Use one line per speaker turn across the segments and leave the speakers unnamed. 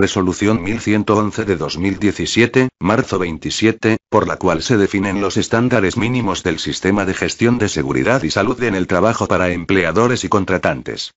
Resolución 1111 de 2017, marzo 27, por la cual se definen los estándares mínimos del sistema de gestión de seguridad y salud en el trabajo para empleadores y contratantes.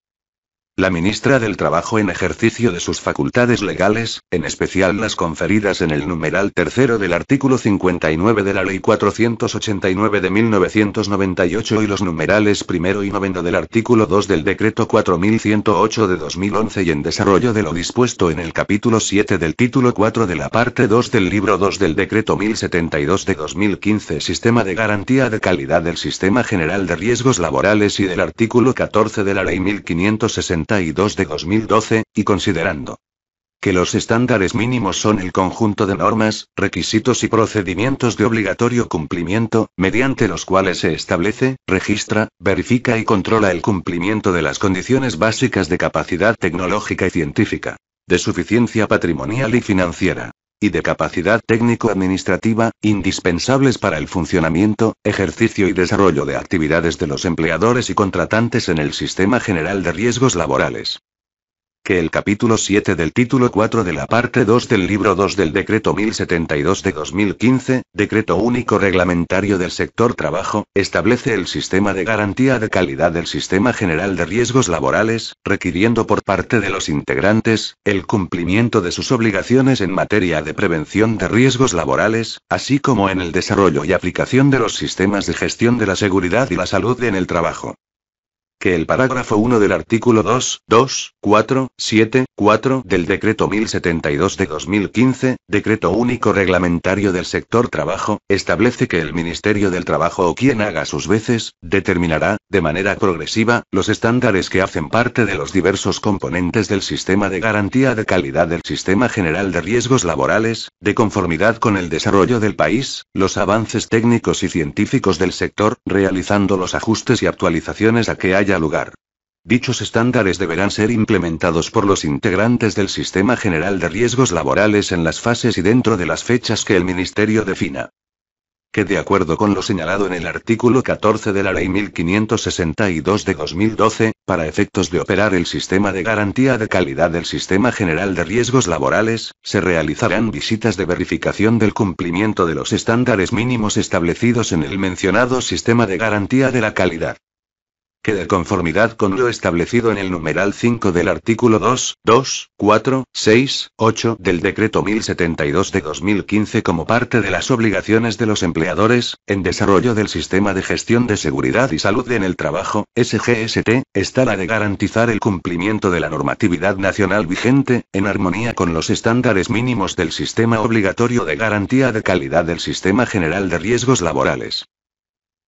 La ministra del Trabajo en ejercicio de sus facultades legales, en especial las conferidas en el numeral tercero del artículo 59 de la Ley 489 de 1998 y los numerales primero y noveno del artículo 2 del Decreto 4108 de 2011 y en desarrollo de lo dispuesto en el capítulo 7 del título 4 de la parte 2 del libro 2 del Decreto 1072 de 2015 Sistema de Garantía de Calidad del Sistema General de Riesgos Laborales y del artículo 14 de la Ley 1560 32 de 2012, y considerando que los estándares mínimos son el conjunto de normas, requisitos y procedimientos de obligatorio cumplimiento, mediante los cuales se establece, registra, verifica y controla el cumplimiento de las condiciones básicas de capacidad tecnológica y científica, de suficiencia patrimonial y financiera, y de capacidad técnico-administrativa, indispensables para el funcionamiento, ejercicio y desarrollo de actividades de los empleadores y contratantes en el sistema general de riesgos laborales que el capítulo 7 del título 4 de la parte 2 del libro 2 del decreto 1072 de 2015, decreto único reglamentario del sector trabajo, establece el sistema de garantía de calidad del sistema general de riesgos laborales, requiriendo por parte de los integrantes, el cumplimiento de sus obligaciones en materia de prevención de riesgos laborales, así como en el desarrollo y aplicación de los sistemas de gestión de la seguridad y la salud en el trabajo que el parágrafo 1 del artículo 2, 2, 4, 7, 4 del Decreto 1072 de 2015, Decreto Único Reglamentario del Sector Trabajo, establece que el Ministerio del Trabajo o quien haga sus veces, determinará, de manera progresiva, los estándares que hacen parte de los diversos componentes del sistema de garantía de calidad del Sistema General de Riesgos Laborales, de conformidad con el desarrollo del país, los avances técnicos y científicos del sector, realizando los ajustes y actualizaciones a que hay lugar. Dichos estándares deberán ser implementados por los integrantes del Sistema General de Riesgos Laborales en las fases y dentro de las fechas que el Ministerio defina. Que de acuerdo con lo señalado en el artículo 14 de la Ley 1562 de 2012, para efectos de operar el sistema de garantía de calidad del Sistema General de Riesgos Laborales, se realizarán visitas de verificación del cumplimiento de los estándares mínimos establecidos en el mencionado Sistema de Garantía de la Calidad que de conformidad con lo establecido en el numeral 5 del artículo 2, 2, 4, 6, 8 del decreto 1072 de 2015 como parte de las obligaciones de los empleadores, en desarrollo del sistema de gestión de seguridad y salud en el trabajo, SGST, está la de garantizar el cumplimiento de la normatividad nacional vigente, en armonía con los estándares mínimos del sistema obligatorio de garantía de calidad del sistema general de riesgos laborales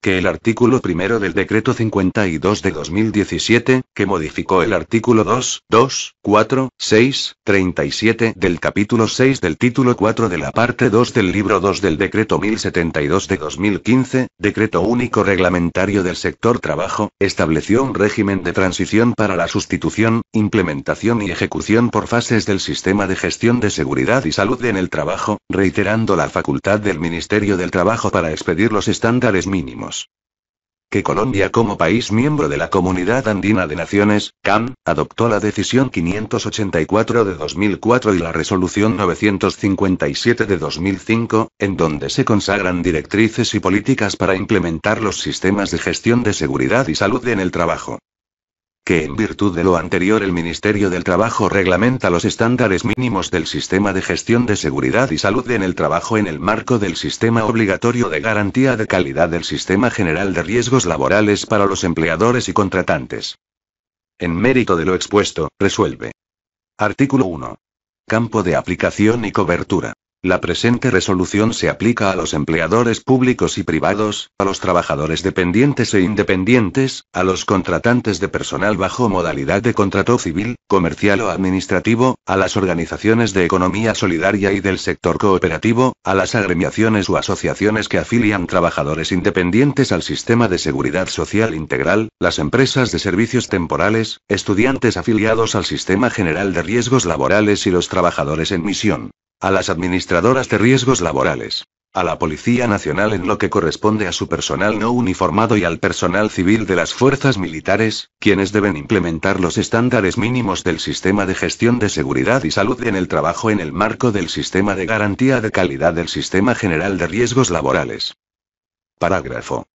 que el artículo primero del decreto 52 de 2017, que modificó el artículo 2, 2, 4, 6, 37 del capítulo 6 del título 4 de la parte 2 del libro 2 del decreto 1072 de 2015, decreto único reglamentario del sector trabajo, estableció un régimen de transición para la sustitución, implementación y ejecución por fases del sistema de gestión de seguridad y salud en el trabajo, reiterando la facultad del Ministerio del Trabajo para expedir los estándares mínimos. Que Colombia como país miembro de la Comunidad Andina de Naciones, CAN, adoptó la decisión 584 de 2004 y la resolución 957 de 2005, en donde se consagran directrices y políticas para implementar los sistemas de gestión de seguridad y salud en el trabajo que en virtud de lo anterior el Ministerio del Trabajo reglamenta los estándares mínimos del sistema de gestión de seguridad y salud en el trabajo en el marco del sistema obligatorio de garantía de calidad del sistema general de riesgos laborales para los empleadores y contratantes. En mérito de lo expuesto, resuelve. Artículo 1. Campo de aplicación y cobertura. La presente resolución se aplica a los empleadores públicos y privados, a los trabajadores dependientes e independientes, a los contratantes de personal bajo modalidad de contrato civil, comercial o administrativo, a las organizaciones de economía solidaria y del sector cooperativo, a las agremiaciones o asociaciones que afilian trabajadores independientes al sistema de seguridad social integral, las empresas de servicios temporales, estudiantes afiliados al sistema general de riesgos laborales y los trabajadores en misión. A las administradoras de riesgos laborales. A la Policía Nacional en lo que corresponde a su personal no uniformado y al personal civil de las fuerzas militares, quienes deben implementar los estándares mínimos del sistema de gestión de seguridad y salud en el trabajo en el marco del sistema de garantía de calidad del Sistema General de Riesgos Laborales. Parágrafo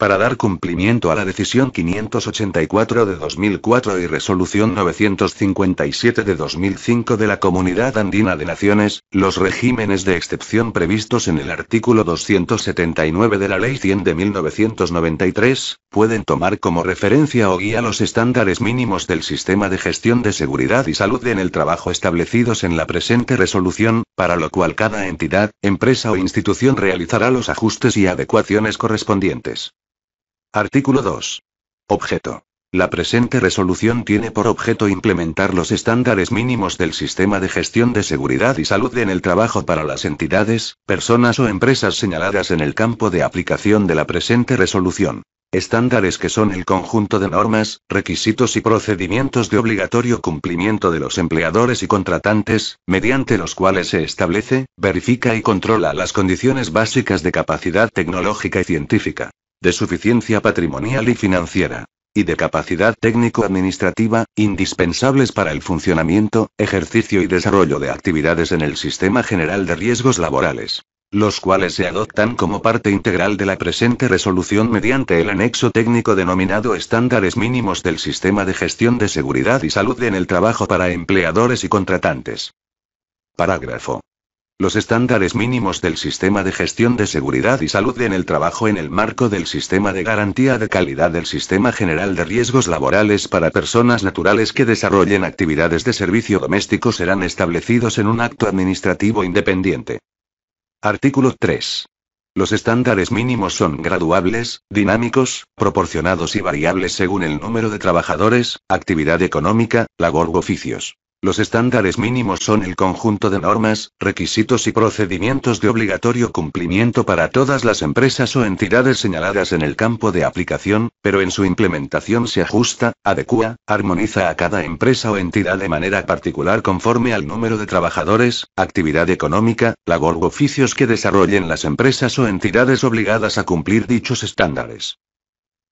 para dar cumplimiento a la decisión 584 de 2004 y resolución 957 de 2005 de la Comunidad Andina de Naciones, los regímenes de excepción previstos en el artículo 279 de la Ley 100 de 1993, pueden tomar como referencia o guía los estándares mínimos del sistema de gestión de seguridad y salud en el trabajo establecidos en la presente resolución, para lo cual cada entidad, empresa o institución realizará los ajustes y adecuaciones correspondientes. Artículo 2. Objeto. La presente resolución tiene por objeto implementar los estándares mínimos del sistema de gestión de seguridad y salud en el trabajo para las entidades, personas o empresas señaladas en el campo de aplicación de la presente resolución. Estándares que son el conjunto de normas, requisitos y procedimientos de obligatorio cumplimiento de los empleadores y contratantes, mediante los cuales se establece, verifica y controla las condiciones básicas de capacidad tecnológica y científica de suficiencia patrimonial y financiera, y de capacidad técnico-administrativa, indispensables para el funcionamiento, ejercicio y desarrollo de actividades en el Sistema General de Riesgos Laborales, los cuales se adoptan como parte integral de la presente resolución mediante el anexo técnico denominado Estándares Mínimos del Sistema de Gestión de Seguridad y Salud en el Trabajo para Empleadores y Contratantes. Parágrafo los estándares mínimos del sistema de gestión de seguridad y salud en el trabajo en el marco del sistema de garantía de calidad del sistema general de riesgos laborales para personas naturales que desarrollen actividades de servicio doméstico serán establecidos en un acto administrativo independiente. Artículo 3. Los estándares mínimos son graduables, dinámicos, proporcionados y variables según el número de trabajadores, actividad económica, labor u oficios. Los estándares mínimos son el conjunto de normas, requisitos y procedimientos de obligatorio cumplimiento para todas las empresas o entidades señaladas en el campo de aplicación, pero en su implementación se ajusta, adecua, armoniza a cada empresa o entidad de manera particular conforme al número de trabajadores, actividad económica, labor u oficios que desarrollen las empresas o entidades obligadas a cumplir dichos estándares.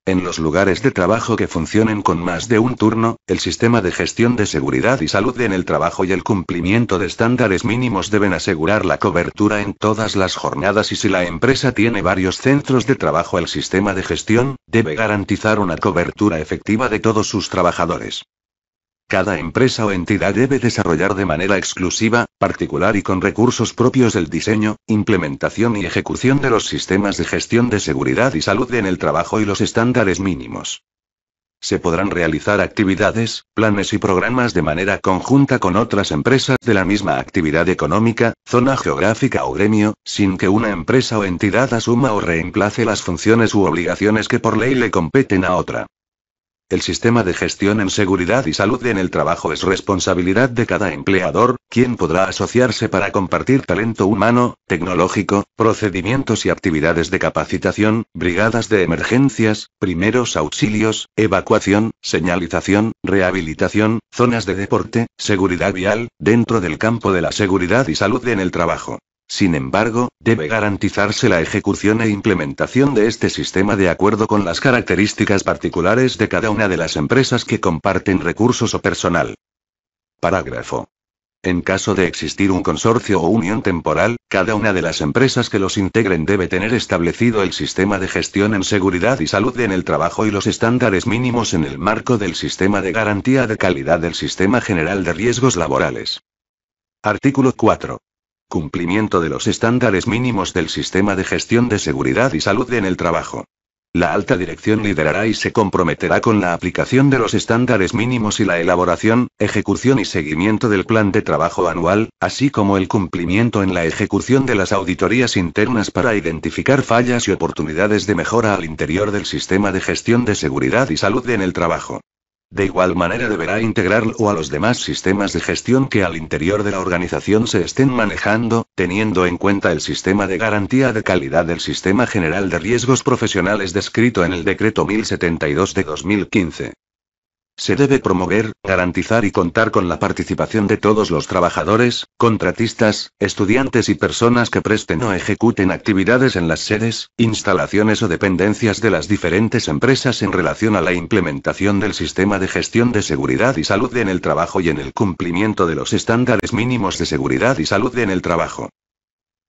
En los lugares de trabajo que funcionen con más de un turno, el sistema de gestión de seguridad y salud en el trabajo y el cumplimiento de estándares mínimos deben asegurar la cobertura en todas las jornadas y si la empresa tiene varios centros de trabajo el sistema de gestión debe garantizar una cobertura efectiva de todos sus trabajadores. Cada empresa o entidad debe desarrollar de manera exclusiva, particular y con recursos propios el diseño, implementación y ejecución de los sistemas de gestión de seguridad y salud en el trabajo y los estándares mínimos. Se podrán realizar actividades, planes y programas de manera conjunta con otras empresas de la misma actividad económica, zona geográfica o gremio, sin que una empresa o entidad asuma o reemplace las funciones u obligaciones que por ley le competen a otra. El sistema de gestión en seguridad y salud en el trabajo es responsabilidad de cada empleador, quien podrá asociarse para compartir talento humano, tecnológico, procedimientos y actividades de capacitación, brigadas de emergencias, primeros auxilios, evacuación, señalización, rehabilitación, zonas de deporte, seguridad vial, dentro del campo de la seguridad y salud en el trabajo. Sin embargo, debe garantizarse la ejecución e implementación de este sistema de acuerdo con las características particulares de cada una de las empresas que comparten recursos o personal. Parágrafo. En caso de existir un consorcio o unión temporal, cada una de las empresas que los integren debe tener establecido el sistema de gestión en seguridad y salud en el trabajo y los estándares mínimos en el marco del sistema de garantía de calidad del Sistema General de Riesgos Laborales. Artículo 4. Cumplimiento de los estándares mínimos del sistema de gestión de seguridad y salud en el trabajo. La alta dirección liderará y se comprometerá con la aplicación de los estándares mínimos y la elaboración, ejecución y seguimiento del plan de trabajo anual, así como el cumplimiento en la ejecución de las auditorías internas para identificar fallas y oportunidades de mejora al interior del sistema de gestión de seguridad y salud en el trabajo. De igual manera deberá integrarlo a los demás sistemas de gestión que al interior de la organización se estén manejando, teniendo en cuenta el sistema de garantía de calidad del Sistema General de Riesgos Profesionales descrito en el Decreto 1072 de 2015. Se debe promover, garantizar y contar con la participación de todos los trabajadores, contratistas, estudiantes y personas que presten o ejecuten actividades en las sedes, instalaciones o dependencias de las diferentes empresas en relación a la implementación del sistema de gestión de seguridad y salud en el trabajo y en el cumplimiento de los estándares mínimos de seguridad y salud en el trabajo.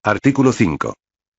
Artículo 5.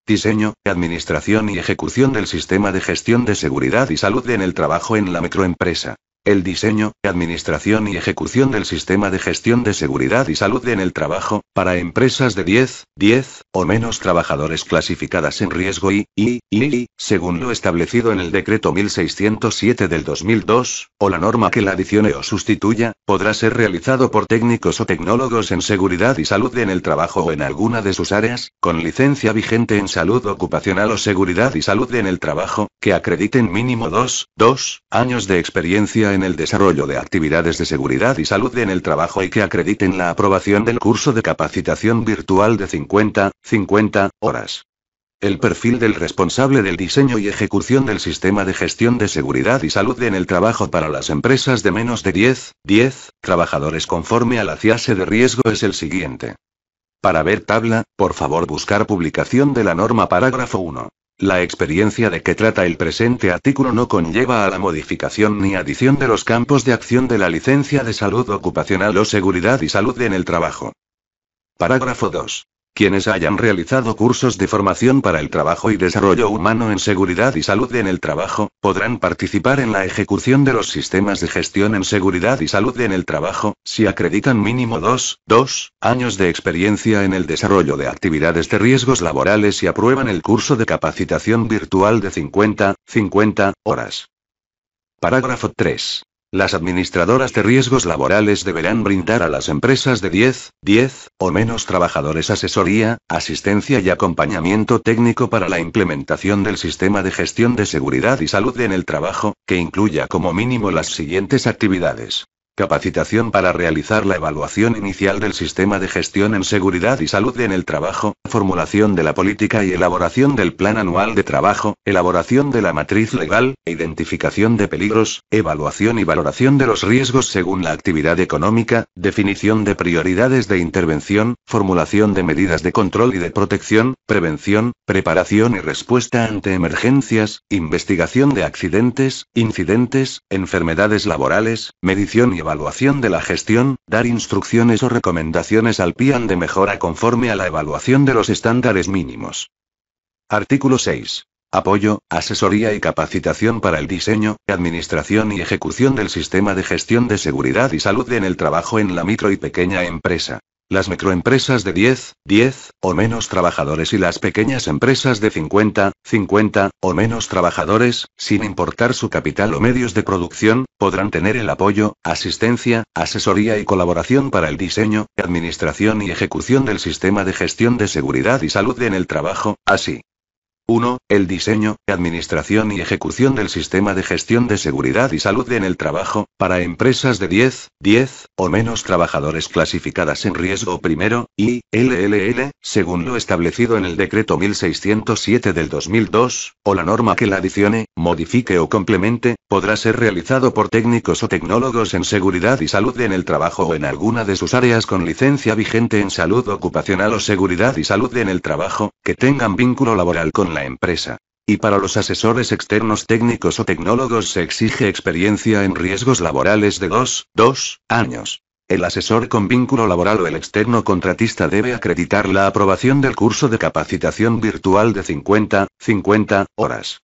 Diseño, administración y ejecución del sistema de gestión de seguridad y salud en el trabajo en la microempresa. El diseño, administración y ejecución del sistema de gestión de seguridad y salud en el trabajo, para empresas de 10, 10 o menos trabajadores clasificadas en riesgo y, y, y, según lo establecido en el decreto 1607 del 2002, o la norma que la adicione o sustituya, podrá ser realizado por técnicos o tecnólogos en seguridad y salud en el trabajo o en alguna de sus áreas, con licencia vigente en salud ocupacional o seguridad y salud en el trabajo, que acrediten mínimo 2, 2 años de experiencia en el desarrollo de actividades de seguridad y salud en el trabajo y que acrediten la aprobación del curso de capacitación virtual de 50, 50 horas. El perfil del responsable del diseño y ejecución del sistema de gestión de seguridad y salud en el trabajo para las empresas de menos de 10, 10 trabajadores conforme a la CIASE de riesgo es el siguiente. Para ver tabla, por favor buscar publicación de la norma parágrafo 1. La experiencia de que trata el presente artículo no conlleva a la modificación ni adición de los campos de acción de la licencia de salud ocupacional o seguridad y salud en el trabajo. Parágrafo 2. Quienes hayan realizado cursos de formación para el trabajo y desarrollo humano en seguridad y salud en el trabajo, podrán participar en la ejecución de los sistemas de gestión en seguridad y salud en el trabajo, si acreditan mínimo dos, dos años de experiencia en el desarrollo de actividades de riesgos laborales y aprueban el curso de capacitación virtual de 50, 50 horas. Parágrafo 3. Las administradoras de riesgos laborales deberán brindar a las empresas de 10, 10 o menos trabajadores asesoría, asistencia y acompañamiento técnico para la implementación del sistema de gestión de seguridad y salud en el trabajo, que incluya como mínimo las siguientes actividades capacitación para realizar la evaluación inicial del sistema de gestión en seguridad y salud en el trabajo, formulación de la política y elaboración del plan anual de trabajo, elaboración de la matriz legal, identificación de peligros, evaluación y valoración de los riesgos según la actividad económica, definición de prioridades de intervención, formulación de medidas de control y de protección, prevención, preparación y respuesta ante emergencias, investigación de accidentes, incidentes, enfermedades laborales, medición y evaluación evaluación de la gestión, dar instrucciones o recomendaciones al PIAN de mejora conforme a la evaluación de los estándares mínimos. Artículo 6. Apoyo, asesoría y capacitación para el diseño, administración y ejecución del sistema de gestión de seguridad y salud en el trabajo en la micro y pequeña empresa. Las microempresas de 10, 10 o menos trabajadores y las pequeñas empresas de 50, 50 o menos trabajadores, sin importar su capital o medios de producción, podrán tener el apoyo, asistencia, asesoría y colaboración para el diseño, administración y ejecución del sistema de gestión de seguridad y salud en el trabajo, así 1. El diseño, administración y ejecución del sistema de gestión de seguridad y salud en el trabajo, para empresas de 10, 10 o menos trabajadores clasificadas en riesgo primero, y LLL, según lo establecido en el decreto 1607 del 2002, o la norma que la adicione, modifique o complemente, podrá ser realizado por técnicos o tecnólogos en seguridad y salud en el trabajo o en alguna de sus áreas con licencia vigente en salud ocupacional o seguridad y salud en el trabajo, que tengan vínculo laboral con la empresa. Y para los asesores externos técnicos o tecnólogos se exige experiencia en riesgos laborales de 2, 2 años. El asesor con vínculo laboral o el externo contratista debe acreditar la aprobación del curso de capacitación virtual de 50, 50 horas.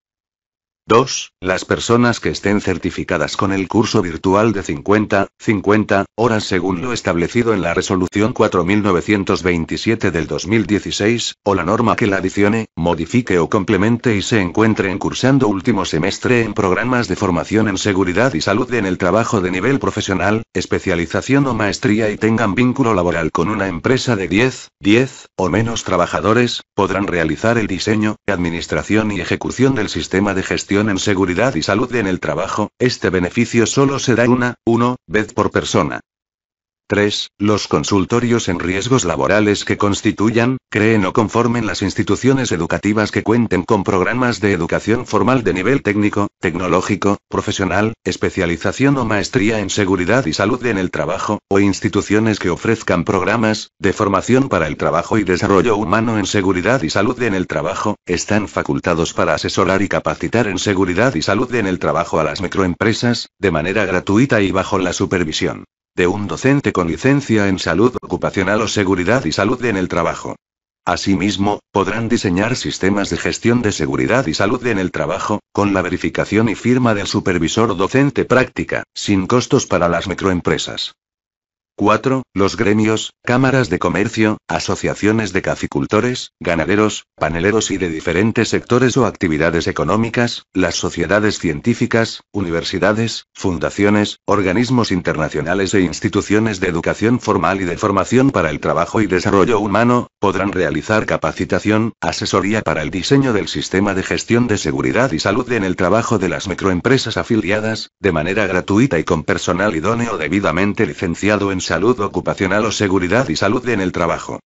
2. Las personas que estén certificadas con el curso virtual de 50, 50 horas según lo establecido en la resolución 4927 del 2016, o la norma que la adicione, modifique o complemente y se encuentren cursando último semestre en programas de formación en seguridad y salud en el trabajo de nivel profesional, especialización o maestría y tengan vínculo laboral con una empresa de 10, 10 o menos trabajadores, podrán realizar el diseño, administración y ejecución del sistema de gestión en seguridad y salud en el trabajo, este beneficio solo se da una, uno, vez por persona. 3. Los consultorios en riesgos laborales que constituyan, creen o conformen las instituciones educativas que cuenten con programas de educación formal de nivel técnico, tecnológico, profesional, especialización o maestría en seguridad y salud en el trabajo, o instituciones que ofrezcan programas de formación para el trabajo y desarrollo humano en seguridad y salud en el trabajo, están facultados para asesorar y capacitar en seguridad y salud en el trabajo a las microempresas, de manera gratuita y bajo la supervisión de un docente con licencia en salud ocupacional o seguridad y salud en el trabajo. Asimismo, podrán diseñar sistemas de gestión de seguridad y salud en el trabajo, con la verificación y firma del supervisor docente práctica, sin costos para las microempresas. 4. Los gremios, cámaras de comercio, asociaciones de caficultores, ganaderos, paneleros y de diferentes sectores o actividades económicas, las sociedades científicas, universidades, fundaciones, organismos internacionales e instituciones de educación formal y de formación para el trabajo y desarrollo humano, podrán realizar capacitación, asesoría para el diseño del sistema de gestión de seguridad y salud en el trabajo de las microempresas afiliadas, de manera gratuita y con personal idóneo debidamente licenciado en salud ocupacional o seguridad y salud en el trabajo.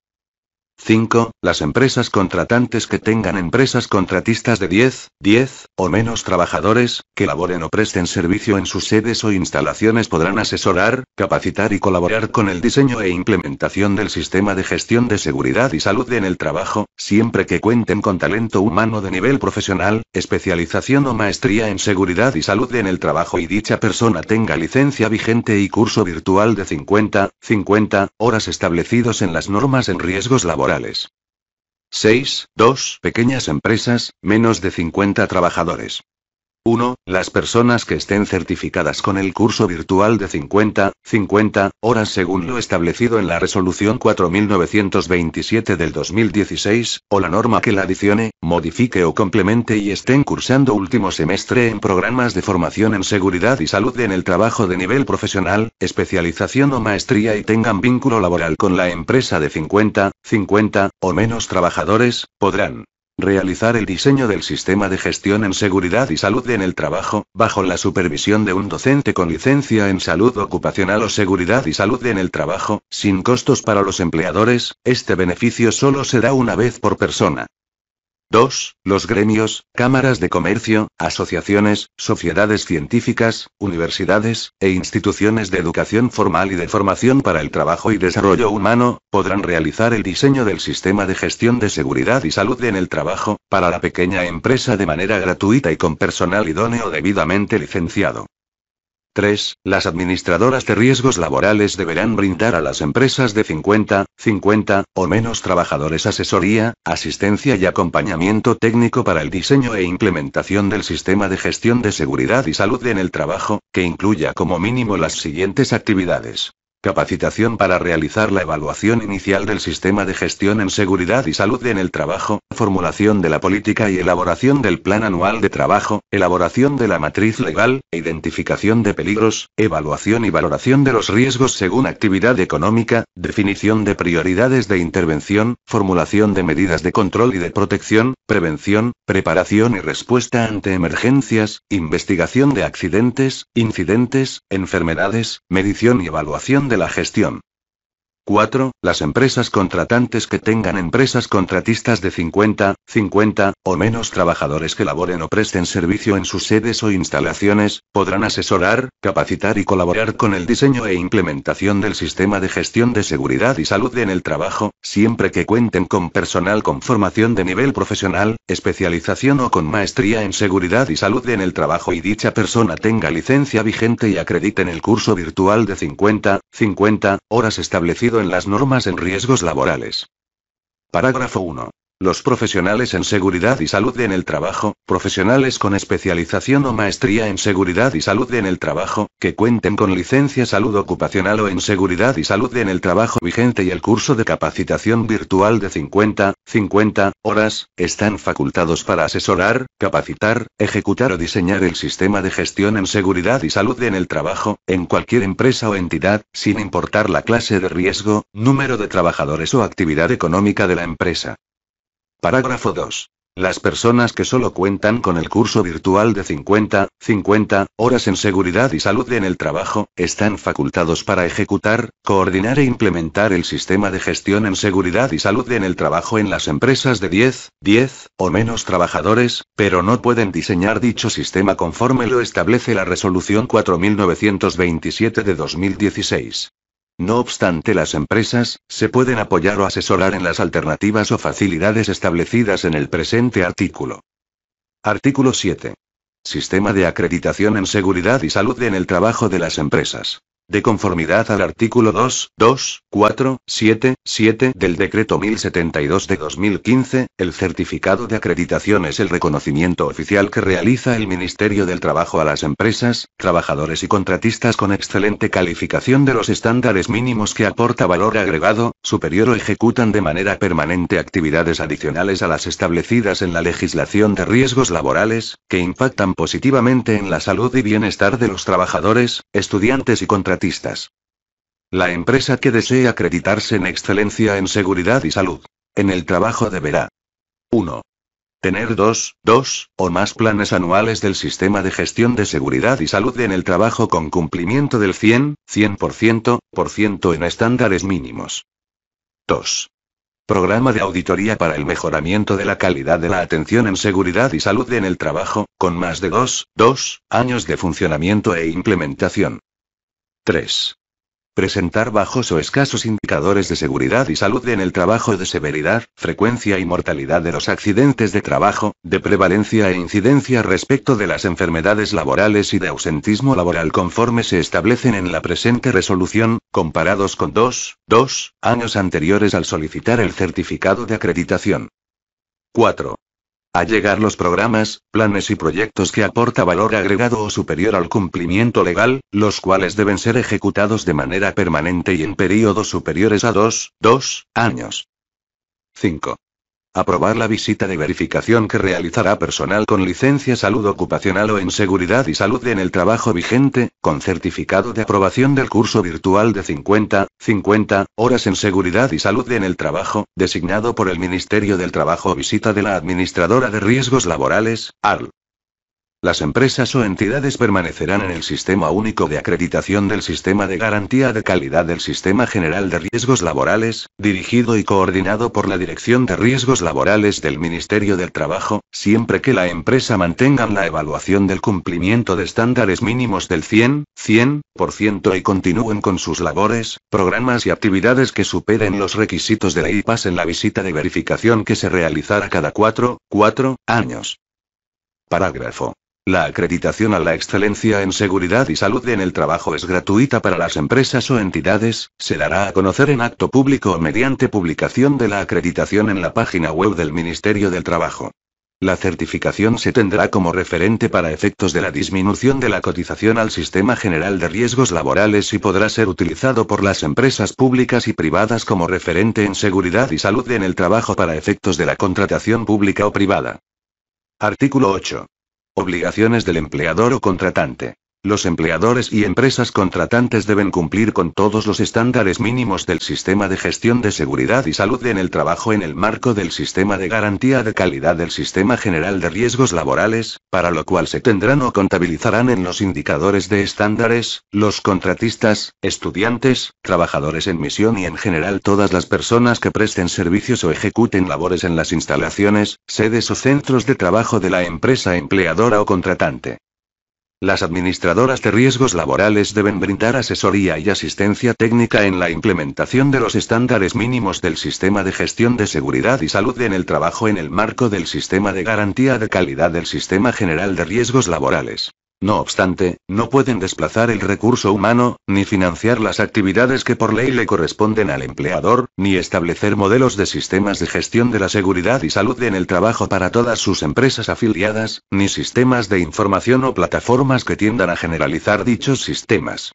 5. Las empresas contratantes que tengan empresas contratistas de 10, 10 o menos trabajadores, que laboren o presten servicio en sus sedes o instalaciones podrán asesorar, capacitar y colaborar con el diseño e implementación del sistema de gestión de seguridad y salud en el trabajo, siempre que cuenten con talento humano de nivel profesional, especialización o maestría en seguridad y salud en el trabajo y dicha persona tenga licencia vigente y curso virtual de 50, 50 horas establecidos en las normas en riesgos laborales 6. 2 pequeñas empresas, menos de 50 trabajadores. 1. Las personas que estén certificadas con el curso virtual de 50, 50 horas según lo establecido en la resolución 4927 del 2016, o la norma que la adicione, modifique o complemente y estén cursando último semestre en programas de formación en seguridad y salud en el trabajo de nivel profesional, especialización o maestría y tengan vínculo laboral con la empresa de 50, 50 o menos trabajadores, podrán Realizar el diseño del sistema de gestión en seguridad y salud en el trabajo, bajo la supervisión de un docente con licencia en salud ocupacional o seguridad y salud en el trabajo, sin costos para los empleadores, este beneficio solo se da una vez por persona. 2. Los gremios, cámaras de comercio, asociaciones, sociedades científicas, universidades, e instituciones de educación formal y de formación para el trabajo y desarrollo humano, podrán realizar el diseño del sistema de gestión de seguridad y salud en el trabajo, para la pequeña empresa de manera gratuita y con personal idóneo debidamente licenciado. 3. Las administradoras de riesgos laborales deberán brindar a las empresas de 50, 50 o menos trabajadores asesoría, asistencia y acompañamiento técnico para el diseño e implementación del sistema de gestión de seguridad y salud en el trabajo, que incluya como mínimo las siguientes actividades. Capacitación para realizar la evaluación inicial del sistema de gestión en seguridad y salud en el trabajo, formulación de la política y elaboración del plan anual de trabajo, elaboración de la matriz legal, identificación de peligros, evaluación y valoración de los riesgos según actividad económica, definición de prioridades de intervención, formulación de medidas de control y de protección, prevención, preparación y respuesta ante emergencias, investigación de accidentes, incidentes, enfermedades, medición y evaluación de la gestión. 4. Las empresas contratantes que tengan empresas contratistas de 50, 50 o menos trabajadores que laboren o presten servicio en sus sedes o instalaciones, podrán asesorar, capacitar y colaborar con el diseño e implementación del sistema de gestión de seguridad y salud en el trabajo, siempre que cuenten con personal con formación de nivel profesional, especialización o con maestría en seguridad y salud en el trabajo y dicha persona tenga licencia vigente y acrediten el curso virtual de 50, 50 horas establecidas en las normas en riesgos laborales. Parágrafo 1. Los profesionales en seguridad y salud en el trabajo, profesionales con especialización o maestría en seguridad y salud en el trabajo, que cuenten con licencia salud ocupacional o en seguridad y salud en el trabajo vigente y el curso de capacitación virtual de 50, 50 horas, están facultados para asesorar, capacitar, ejecutar o diseñar el sistema de gestión en seguridad y salud en el trabajo, en cualquier empresa o entidad, sin importar la clase de riesgo, número de trabajadores o actividad económica de la empresa. Parágrafo 2. Las personas que solo cuentan con el curso virtual de 50, 50 horas en seguridad y salud en el trabajo, están facultados para ejecutar, coordinar e implementar el sistema de gestión en seguridad y salud en el trabajo en las empresas de 10, 10 o menos trabajadores, pero no pueden diseñar dicho sistema conforme lo establece la resolución 4927 de 2016. No obstante, las empresas se pueden apoyar o asesorar en las alternativas o facilidades establecidas en el presente artículo. Artículo 7. Sistema de acreditación en seguridad y salud en el trabajo de las empresas de conformidad al artículo 2, 2, 4, 7, 7 del decreto 1072 de 2015, el certificado de acreditación es el reconocimiento oficial que realiza el Ministerio del Trabajo a las empresas, trabajadores y contratistas con excelente calificación de los estándares mínimos que aporta valor agregado, superior o ejecutan de manera permanente actividades adicionales a las establecidas en la legislación de riesgos laborales, que impactan positivamente en la salud y bienestar de los trabajadores, estudiantes y contratistas la empresa que desee acreditarse en excelencia en seguridad y salud. En el trabajo deberá 1. Tener dos, dos, o más planes anuales del sistema de gestión de seguridad y salud en el trabajo con cumplimiento del 100, 100%, en estándares mínimos. 2. Programa de auditoría para el mejoramiento de la calidad de la atención en seguridad y salud en el trabajo, con más de dos, dos, años de funcionamiento e implementación. 3. Presentar bajos o escasos indicadores de seguridad y salud en el trabajo de severidad, frecuencia y mortalidad de los accidentes de trabajo, de prevalencia e incidencia respecto de las enfermedades laborales y de ausentismo laboral conforme se establecen en la presente resolución, comparados con dos, dos años anteriores al solicitar el certificado de acreditación. 4. A llegar los programas, planes y proyectos que aporta valor agregado o superior al cumplimiento legal, los cuales deben ser ejecutados de manera permanente y en periodos superiores a 2, 2 años. 5. Aprobar la visita de verificación que realizará personal con licencia salud ocupacional o en seguridad y salud en el trabajo vigente, con certificado de aprobación del curso virtual de 50, 50 horas en seguridad y salud en el trabajo, designado por el Ministerio del Trabajo visita de la Administradora de Riesgos Laborales, ARL. Las empresas o entidades permanecerán en el Sistema Único de Acreditación del Sistema de Garantía de Calidad del Sistema General de Riesgos Laborales, dirigido y coordinado por la Dirección de Riesgos Laborales del Ministerio del Trabajo, siempre que la empresa mantenga la evaluación del cumplimiento de estándares mínimos del 100, 100% y continúen con sus labores, programas y actividades que superen los requisitos de la IPAS en la visita de verificación que se realizará cada 4, 4 años. Parágrafo. La acreditación a la excelencia en seguridad y salud en el trabajo es gratuita para las empresas o entidades, se dará a conocer en acto público o mediante publicación de la acreditación en la página web del Ministerio del Trabajo. La certificación se tendrá como referente para efectos de la disminución de la cotización al Sistema General de Riesgos Laborales y podrá ser utilizado por las empresas públicas y privadas como referente en seguridad y salud en el trabajo para efectos de la contratación pública o privada. Artículo 8. Obligaciones del empleador o contratante. Los empleadores y empresas contratantes deben cumplir con todos los estándares mínimos del sistema de gestión de seguridad y salud en el trabajo en el marco del sistema de garantía de calidad del sistema general de riesgos laborales, para lo cual se tendrán o contabilizarán en los indicadores de estándares, los contratistas, estudiantes, trabajadores en misión y en general todas las personas que presten servicios o ejecuten labores en las instalaciones, sedes o centros de trabajo de la empresa empleadora o contratante. Las administradoras de riesgos laborales deben brindar asesoría y asistencia técnica en la implementación de los estándares mínimos del sistema de gestión de seguridad y salud en el trabajo en el marco del sistema de garantía de calidad del Sistema General de Riesgos Laborales. No obstante, no pueden desplazar el recurso humano, ni financiar las actividades que por ley le corresponden al empleador, ni establecer modelos de sistemas de gestión de la seguridad y salud en el trabajo para todas sus empresas afiliadas, ni sistemas de información o plataformas que tiendan a generalizar dichos sistemas.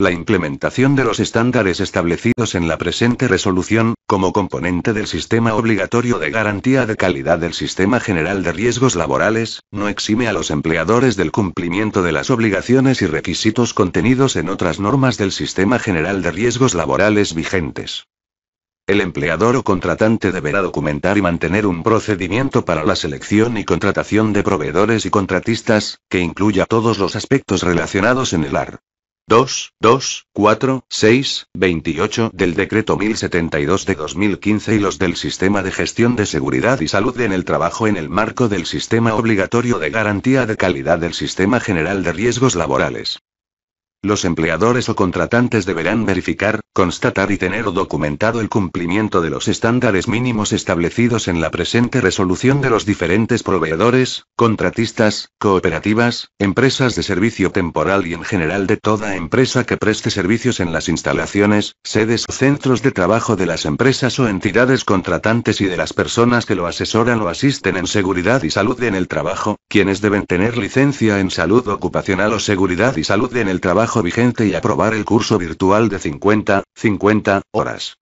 La implementación de los estándares establecidos en la presente resolución, como componente del sistema obligatorio de garantía de calidad del sistema general de riesgos laborales, no exime a los empleadores del cumplimiento de las obligaciones y requisitos contenidos en otras normas del sistema general de riesgos laborales vigentes. El empleador o contratante deberá documentar y mantener un procedimiento para la selección y contratación de proveedores y contratistas, que incluya todos los aspectos relacionados en el AR. 2, 2, 4, 6, 28 del Decreto 1072 de 2015 y los del Sistema de Gestión de Seguridad y Salud en el Trabajo en el marco del Sistema Obligatorio de Garantía de Calidad del Sistema General de Riesgos Laborales. Los empleadores o contratantes deberán verificar, constatar y tener documentado el cumplimiento de los estándares mínimos establecidos en la presente resolución de los diferentes proveedores, contratistas, cooperativas, empresas de servicio temporal y en general de toda empresa que preste servicios en las instalaciones, sedes o centros de trabajo de las empresas o entidades contratantes y de las personas que lo asesoran o asisten en seguridad y salud en el trabajo, quienes deben tener licencia en salud ocupacional o seguridad y salud en el trabajo vigente y aprobar el curso virtual de 50, 50 horas.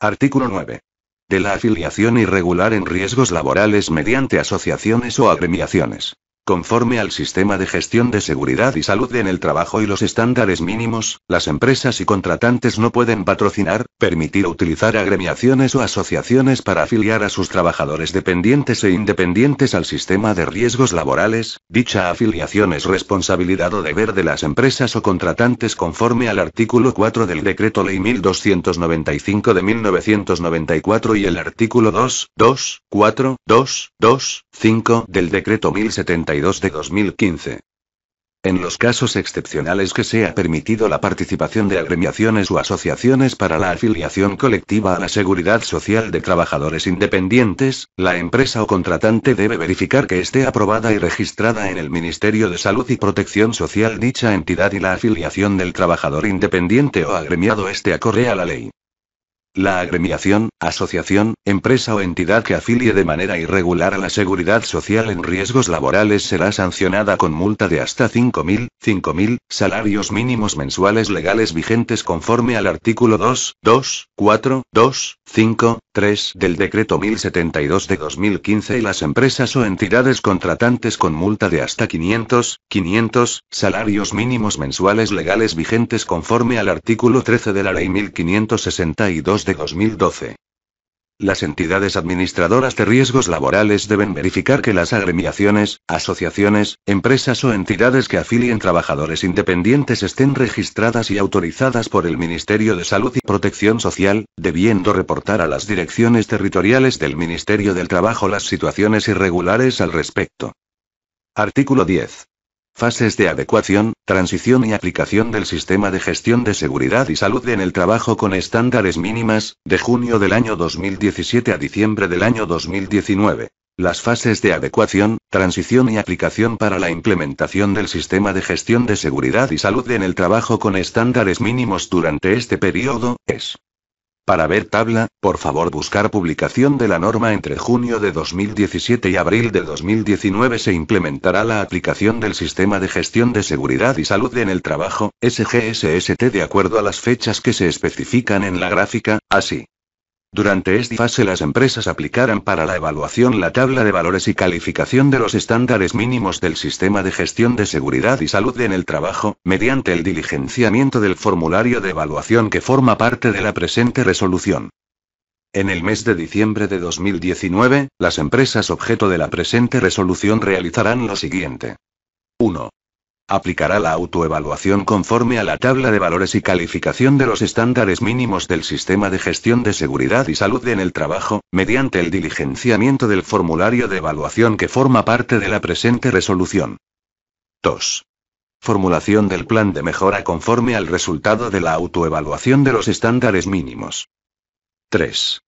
Artículo 9. De la afiliación irregular en riesgos laborales mediante asociaciones o agremiaciones. Conforme al sistema de gestión de seguridad y salud en el trabajo y los estándares mínimos, las empresas y contratantes no pueden patrocinar, permitir utilizar agremiaciones o asociaciones para afiliar a sus trabajadores dependientes e independientes al sistema de riesgos laborales. Dicha afiliación es responsabilidad o deber de las empresas o contratantes conforme al artículo 4 del Decreto Ley 1295 de 1994 y el artículo 2, 2, 4, 2, 2, 5 del Decreto 1075 de 2015. En los casos excepcionales que sea permitido la participación de agremiaciones o asociaciones para la afiliación colectiva a la seguridad social de trabajadores independientes, la empresa o contratante debe verificar que esté aprobada y registrada en el Ministerio de Salud y Protección Social dicha entidad y la afiliación del trabajador independiente o agremiado esté a la ley. La agremiación, asociación, empresa o entidad que afilie de manera irregular a la seguridad social en riesgos laborales será sancionada con multa de hasta 5.000, 5.000, salarios mínimos mensuales legales vigentes conforme al artículo 2, 2, 4, 2, 5, 3 del decreto 1072 de 2015 y las empresas o entidades contratantes con multa de hasta 500, 500, salarios mínimos mensuales legales vigentes conforme al artículo 13 de la ley 1562 de 2012. Las entidades administradoras de riesgos laborales deben verificar que las agremiaciones, asociaciones, empresas o entidades que afilien trabajadores independientes estén registradas y autorizadas por el Ministerio de Salud y Protección Social, debiendo reportar a las direcciones territoriales del Ministerio del Trabajo las situaciones irregulares al respecto. Artículo 10 fases de adecuación, transición y aplicación del sistema de gestión de seguridad y salud en el trabajo con estándares mínimas, de junio del año 2017 a diciembre del año 2019. Las fases de adecuación, transición y aplicación para la implementación del sistema de gestión de seguridad y salud en el trabajo con estándares mínimos durante este periodo, es para ver tabla, por favor buscar publicación de la norma entre junio de 2017 y abril de 2019 se implementará la aplicación del Sistema de Gestión de Seguridad y Salud en el Trabajo, SGSST de acuerdo a las fechas que se especifican en la gráfica, así. Durante esta fase las empresas aplicarán para la evaluación la tabla de valores y calificación de los estándares mínimos del sistema de gestión de seguridad y salud en el trabajo, mediante el diligenciamiento del formulario de evaluación que forma parte de la presente resolución. En el mes de diciembre de 2019, las empresas objeto de la presente resolución realizarán lo siguiente. 1. Aplicará la autoevaluación conforme a la tabla de valores y calificación de los estándares mínimos del sistema de gestión de seguridad y salud en el trabajo, mediante el diligenciamiento del formulario de evaluación que forma parte de la presente resolución. 2. Formulación del plan de mejora conforme al resultado de la autoevaluación de los estándares mínimos. 3.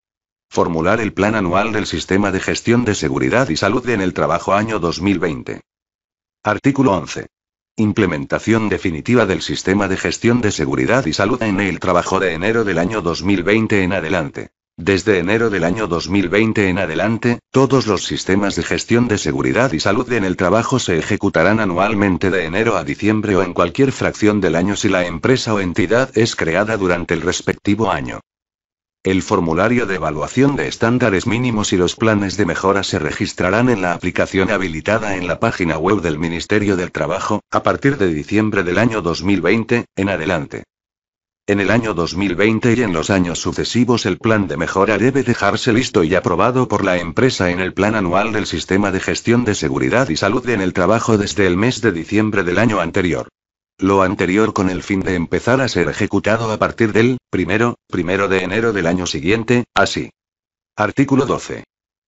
Formular el plan anual del sistema de gestión de seguridad y salud en el trabajo año 2020. Artículo 11. Implementación definitiva del sistema de gestión de seguridad y salud en el trabajo de enero del año 2020 en adelante. Desde enero del año 2020 en adelante, todos los sistemas de gestión de seguridad y salud en el trabajo se ejecutarán anualmente de enero a diciembre o en cualquier fracción del año si la empresa o entidad es creada durante el respectivo año. El formulario de evaluación de estándares mínimos y los planes de mejora se registrarán en la aplicación habilitada en la página web del Ministerio del Trabajo, a partir de diciembre del año 2020, en adelante. En el año 2020 y en los años sucesivos el plan de mejora debe dejarse listo y aprobado por la empresa en el plan anual del Sistema de Gestión de Seguridad y Salud en el Trabajo desde el mes de diciembre del año anterior. Lo anterior con el fin de empezar a ser ejecutado a partir del, primero, primero de enero del año siguiente, así. Artículo 12.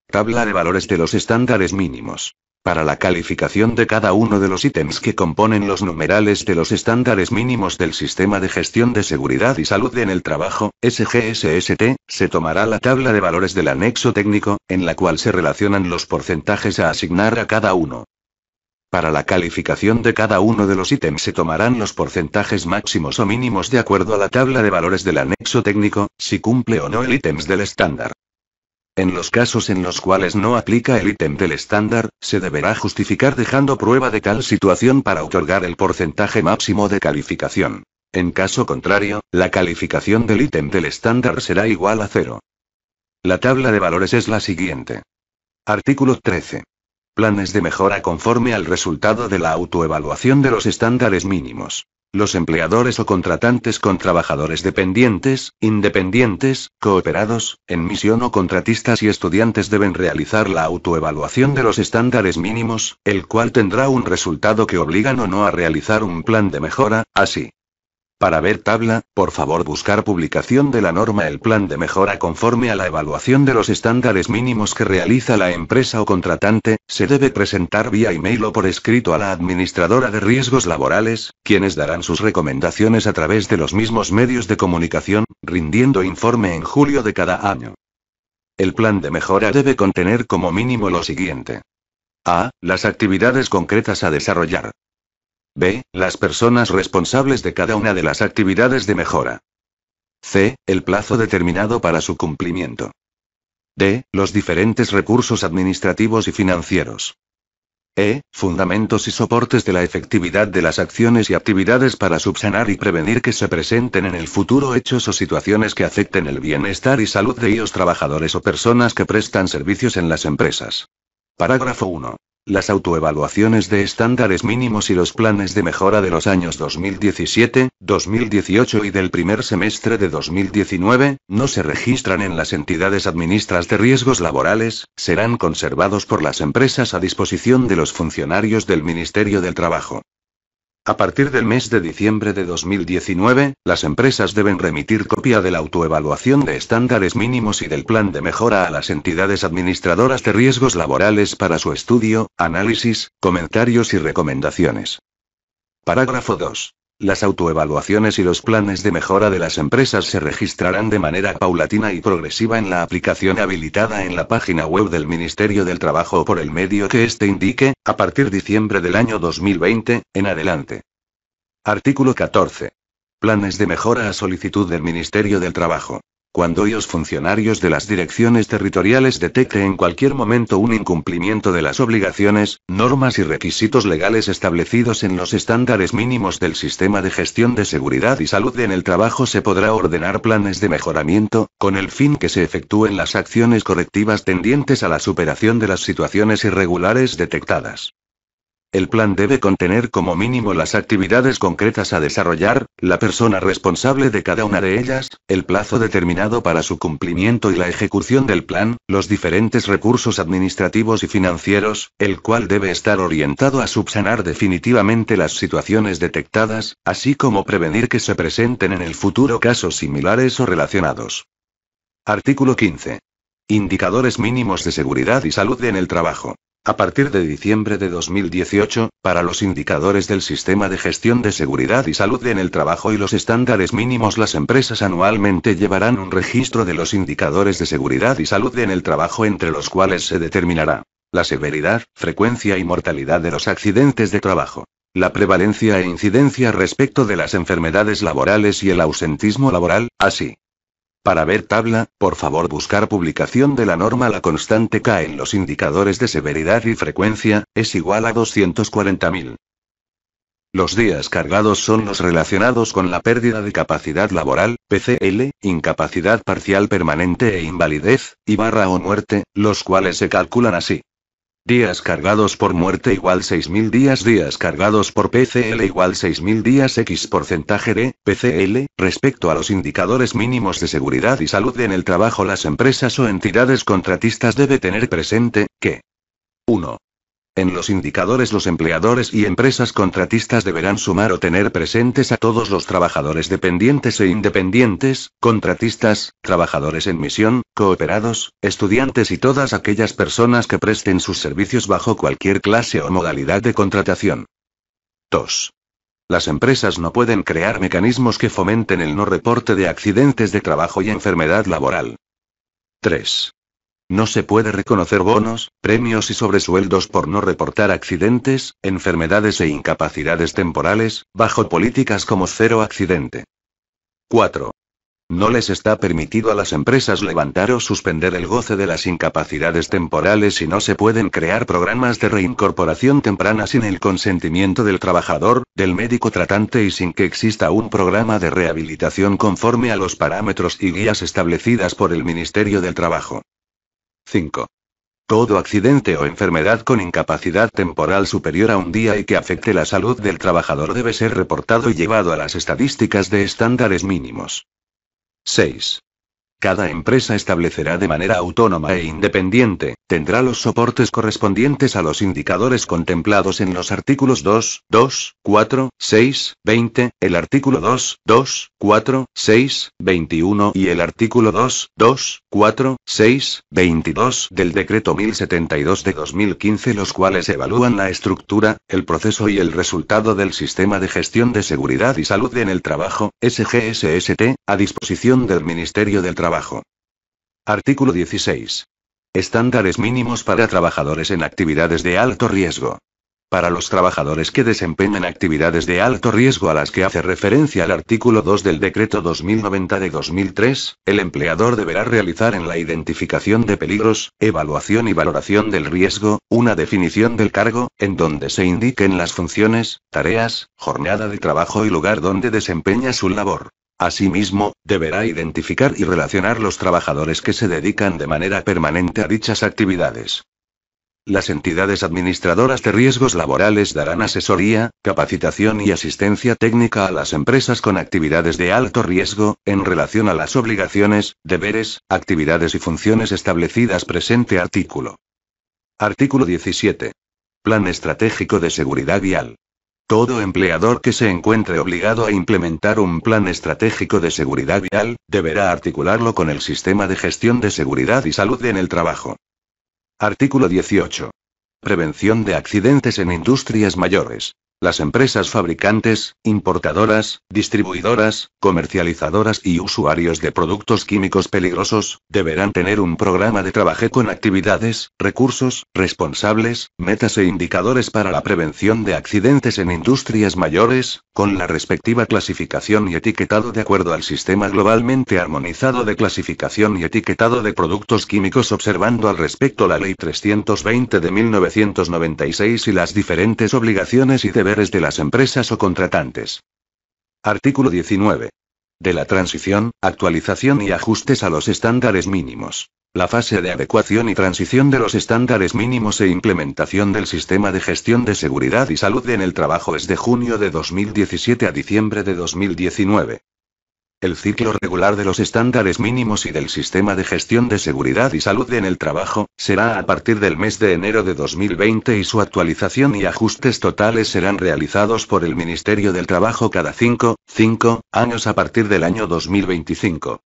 Tabla de valores de los estándares mínimos. Para la calificación de cada uno de los ítems que componen los numerales de los estándares mínimos del Sistema de Gestión de Seguridad y Salud en el Trabajo, SGSST, se tomará la tabla de valores del anexo técnico, en la cual se relacionan los porcentajes a asignar a cada uno. Para la calificación de cada uno de los ítems se tomarán los porcentajes máximos o mínimos de acuerdo a la tabla de valores del anexo técnico, si cumple o no el ítems del estándar. En los casos en los cuales no aplica el ítem del estándar, se deberá justificar dejando prueba de tal situación para otorgar el porcentaje máximo de calificación. En caso contrario, la calificación del ítem del estándar será igual a cero. La tabla de valores es la siguiente. Artículo 13. Planes de mejora conforme al resultado de la autoevaluación de los estándares mínimos. Los empleadores o contratantes con trabajadores dependientes, independientes, cooperados, en misión o contratistas y estudiantes deben realizar la autoevaluación de los estándares mínimos, el cual tendrá un resultado que obligan o no a realizar un plan de mejora, así para ver tabla, por favor buscar publicación de la norma el plan de mejora conforme a la evaluación de los estándares mínimos que realiza la empresa o contratante, se debe presentar vía email o por escrito a la administradora de riesgos laborales, quienes darán sus recomendaciones a través de los mismos medios de comunicación, rindiendo informe en julio de cada año. El plan de mejora debe contener como mínimo lo siguiente. A. Las actividades concretas a desarrollar. B. Las personas responsables de cada una de las actividades de mejora. C. El plazo determinado para su cumplimiento. D. Los diferentes recursos administrativos y financieros. E. Fundamentos y soportes de la efectividad de las acciones y actividades para subsanar y prevenir que se presenten en el futuro hechos o situaciones que afecten el bienestar y salud de ellos trabajadores o personas que prestan servicios en las empresas. Parágrafo 1. Las autoevaluaciones de estándares mínimos y los planes de mejora de los años 2017, 2018 y del primer semestre de 2019, no se registran en las entidades administras de riesgos laborales, serán conservados por las empresas a disposición de los funcionarios del Ministerio del Trabajo. A partir del mes de diciembre de 2019, las empresas deben remitir copia de la autoevaluación de estándares mínimos y del plan de mejora a las entidades administradoras de riesgos laborales para su estudio, análisis, comentarios y recomendaciones. Parágrafo 2. Las autoevaluaciones y los planes de mejora de las empresas se registrarán de manera paulatina y progresiva en la aplicación habilitada en la página web del Ministerio del Trabajo por el medio que éste indique, a partir de diciembre del año 2020, en adelante. Artículo 14. Planes de mejora a solicitud del Ministerio del Trabajo. Cuando los funcionarios de las direcciones territoriales detecten en cualquier momento un incumplimiento de las obligaciones, normas y requisitos legales establecidos en los estándares mínimos del sistema de gestión de seguridad y salud en el trabajo, se podrá ordenar planes de mejoramiento, con el fin que se efectúen las acciones correctivas tendientes a la superación de las situaciones irregulares detectadas. El plan debe contener como mínimo las actividades concretas a desarrollar, la persona responsable de cada una de ellas, el plazo determinado para su cumplimiento y la ejecución del plan, los diferentes recursos administrativos y financieros, el cual debe estar orientado a subsanar definitivamente las situaciones detectadas, así como prevenir que se presenten en el futuro casos similares o relacionados. Artículo 15. Indicadores mínimos de seguridad y salud en el trabajo. A partir de diciembre de 2018, para los indicadores del Sistema de Gestión de Seguridad y Salud en el Trabajo y los estándares mínimos, las empresas anualmente llevarán un registro de los indicadores de seguridad y salud en el trabajo entre los cuales se determinará la severidad, frecuencia y mortalidad de los accidentes de trabajo, la prevalencia e incidencia respecto de las enfermedades laborales y el ausentismo laboral, así para ver tabla, por favor buscar publicación de la norma La constante K en los indicadores de severidad y frecuencia, es igual a 240.000. Los días cargados son los relacionados con la pérdida de capacidad laboral, PCL, incapacidad parcial permanente e invalidez, y barra o muerte, los cuales se calculan así. Días cargados por muerte igual 6.000 días días cargados por PCL igual 6.000 días X porcentaje de PCL, respecto a los indicadores mínimos de seguridad y salud en el trabajo las empresas o entidades contratistas debe tener presente, que 1. En los indicadores los empleadores y empresas contratistas deberán sumar o tener presentes a todos los trabajadores dependientes e independientes, contratistas, trabajadores en misión, cooperados, estudiantes y todas aquellas personas que presten sus servicios bajo cualquier clase o modalidad de contratación. 2. Las empresas no pueden crear mecanismos que fomenten el no reporte de accidentes de trabajo y enfermedad laboral. 3. No se puede reconocer bonos, premios y sobresueldos por no reportar accidentes, enfermedades e incapacidades temporales, bajo políticas como cero accidente. 4. No les está permitido a las empresas levantar o suspender el goce de las incapacidades temporales y no se pueden crear programas de reincorporación temprana sin el consentimiento del trabajador, del médico tratante y sin que exista un programa de rehabilitación conforme a los parámetros y guías establecidas por el Ministerio del Trabajo. 5. Todo accidente o enfermedad con incapacidad temporal superior a un día y que afecte la salud del trabajador debe ser reportado y llevado a las estadísticas de estándares mínimos. 6. Cada empresa establecerá de manera autónoma e independiente, tendrá los soportes correspondientes a los indicadores contemplados en los artículos 2, 2, 4, 6, 20, el artículo 2, 2, 4, 6, 21 y el artículo 2, 2, 4, 6, 22 del decreto 1072 de 2015 los cuales evalúan la estructura, el proceso y el resultado del sistema de gestión de seguridad y salud en el trabajo, SGSST, a disposición del Ministerio del Trabajo Artículo 16. Estándares mínimos para trabajadores en actividades de alto riesgo. Para los trabajadores que desempeñan actividades de alto riesgo a las que hace referencia el artículo 2 del Decreto 2090 de 2003, el empleador deberá realizar en la identificación de peligros, evaluación y valoración del riesgo, una definición del cargo, en donde se indiquen las funciones, tareas, jornada de trabajo y lugar donde desempeña su labor. Asimismo, deberá identificar y relacionar los trabajadores que se dedican de manera permanente a dichas actividades. Las entidades administradoras de riesgos laborales darán asesoría, capacitación y asistencia técnica a las empresas con actividades de alto riesgo, en relación a las obligaciones, deberes, actividades y funciones establecidas presente artículo. Artículo 17. Plan Estratégico de Seguridad Vial. Todo empleador que se encuentre obligado a implementar un plan estratégico de seguridad vial, deberá articularlo con el sistema de gestión de seguridad y salud en el trabajo. Artículo 18. Prevención de accidentes en industrias mayores. Las empresas fabricantes, importadoras, distribuidoras, comercializadoras y usuarios de productos químicos peligrosos, deberán tener un programa de trabajo con actividades, recursos, responsables, metas e indicadores para la prevención de accidentes en industrias mayores, con la respectiva clasificación y etiquetado de acuerdo al sistema globalmente armonizado de clasificación y etiquetado de productos químicos observando al respecto la Ley 320 de 1996 y las diferentes obligaciones y deberes de las empresas o contratantes. Artículo 19. De la transición, actualización y ajustes a los estándares mínimos. La fase de adecuación y transición de los estándares mínimos e implementación del sistema de gestión de seguridad y salud en el trabajo es de junio de 2017 a diciembre de 2019 el ciclo regular de los estándares mínimos y del sistema de gestión de seguridad y salud en el trabajo, será a partir del mes de enero de 2020 y su actualización y ajustes totales serán realizados por el Ministerio del Trabajo cada 5, 5 años a partir del año 2025.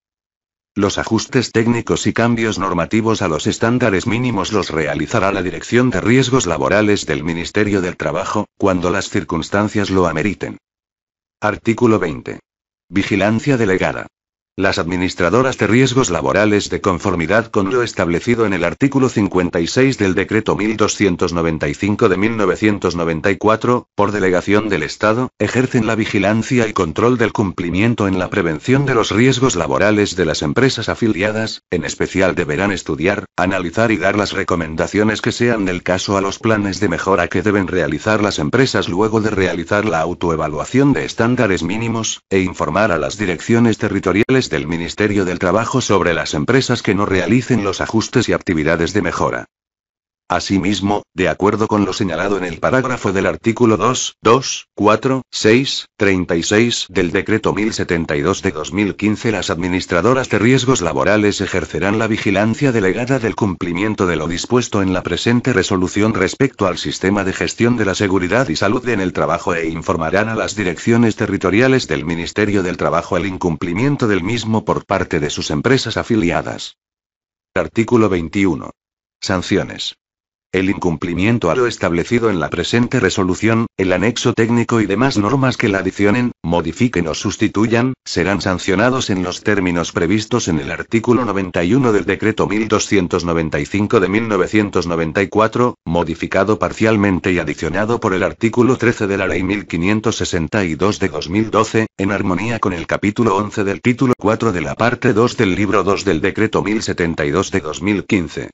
Los ajustes técnicos y cambios normativos a los estándares mínimos los realizará la Dirección de Riesgos Laborales del Ministerio del Trabajo, cuando las circunstancias lo ameriten. Artículo 20. Vigilancia delegada. Las administradoras de riesgos laborales de conformidad con lo establecido en el artículo 56 del decreto 1295 de 1994, por delegación del Estado, ejercen la vigilancia y control del cumplimiento en la prevención de los riesgos laborales de las empresas afiliadas, en especial deberán estudiar, analizar y dar las recomendaciones que sean del caso a los planes de mejora que deben realizar las empresas luego de realizar la autoevaluación de estándares mínimos, e informar a las direcciones territoriales del Ministerio del Trabajo sobre las empresas que no realicen los ajustes y actividades de mejora. Asimismo, de acuerdo con lo señalado en el parágrafo del artículo 2, 2, 4, 6, 36 del decreto 1072 de 2015, las administradoras de riesgos laborales ejercerán la vigilancia delegada del cumplimiento de lo dispuesto en la presente resolución respecto al sistema de gestión de la seguridad y salud en el trabajo e informarán a las direcciones territoriales del Ministerio del Trabajo el incumplimiento del mismo por parte de sus empresas afiliadas. Artículo 21. Sanciones. El incumplimiento a lo establecido en la presente resolución, el anexo técnico y demás normas que la adicionen, modifiquen o sustituyan, serán sancionados en los términos previstos en el artículo 91 del Decreto 1295 de 1994, modificado parcialmente y adicionado por el artículo 13 de la Ley 1562 de 2012, en armonía con el capítulo 11 del título 4 de la parte 2 del libro 2 del Decreto 1072 de 2015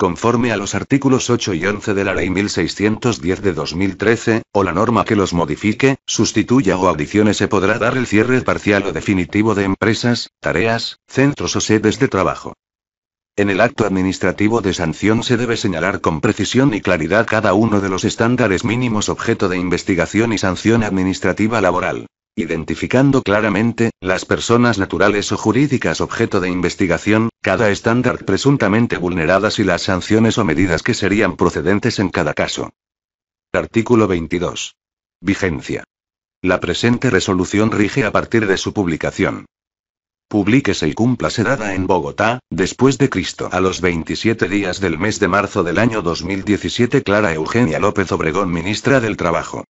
conforme a los artículos 8 y 11 de la Ley 1610 de 2013, o la norma que los modifique, sustituya o adicione se podrá dar el cierre parcial o definitivo de empresas, tareas, centros o sedes de trabajo. En el acto administrativo de sanción se debe señalar con precisión y claridad cada uno de los estándares mínimos objeto de investigación y sanción administrativa laboral identificando claramente, las personas naturales o jurídicas objeto de investigación, cada estándar presuntamente vulneradas y las sanciones o medidas que serían procedentes en cada caso. Artículo 22. Vigencia. La presente resolución rige a partir de su publicación. Publíquese y cúmplase dada en Bogotá, después de Cristo, a los 27 días del mes de marzo del año 2017, Clara Eugenia López Obregón, ministra del Trabajo.